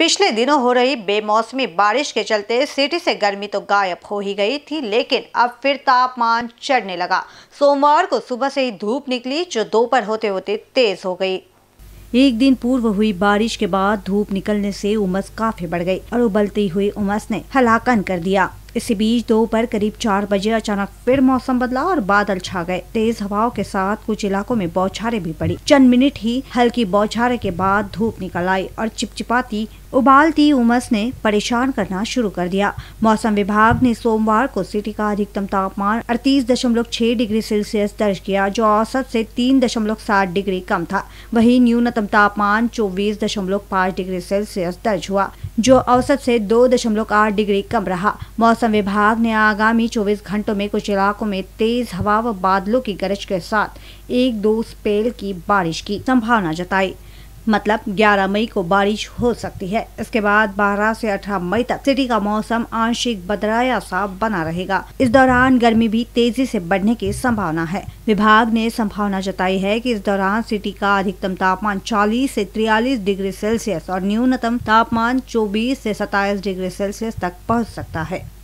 पिछले दिनों हो रही बेमौसमी बारिश के चलते सिटी से गर्मी तो गायब हो ही गई थी लेकिन अब फिर तापमान चढ़ने लगा सोमवार को सुबह से ही धूप निकली जो दोपहर होते होते तेज हो गई एक दिन पूर्व हुई बारिश के बाद धूप निकलने से उमस काफी बढ़ गई और उबलती हुई उमस ने हलाकन कर दिया इसी बीच दोपहर करीब चार बजे अचानक फिर मौसम बदला और बादल छा गए तेज हवाओं के साथ कुछ इलाकों में बौछारें भी पड़ी चंद मिनट ही हल्की बौछारे के बाद धूप निकल आई और चिपचिपाती उबालती उमस ने परेशान करना शुरू कर दिया मौसम विभाग ने सोमवार को सिटी का अधिकतम तापमान अड़तीस दशमलव छह डिग्री सेल्सियस दर्ज किया जो औसत से तीन दशमलव सात डिग्री कम था वहीं न्यूनतम तापमान चौबीस दशमलव पाँच डिग्री सेल्सियस दर्ज हुआ जो औसत से दो दशमलव आठ डिग्री कम रहा मौसम विभाग ने आगामी चौबीस घंटों में कुछ इलाकों में तेज हवा व बादलों की गरज के साथ एक दो स्पेल की बारिश की संभावना जताई मतलब 11 मई को बारिश हो सकती है इसके बाद 12 से 18 मई तक सिटी का मौसम आंशिक बदराया सा बना रहेगा इस दौरान गर्मी भी तेजी से बढ़ने की संभावना है विभाग ने संभावना जताई है कि इस दौरान सिटी का अधिकतम तापमान चालीस ऐसी तिरयालीस डिग्री सेल्सियस और न्यूनतम तापमान चौबीस ऐसी 27 डिग्री सेल्सियस तक पहुँच सकता है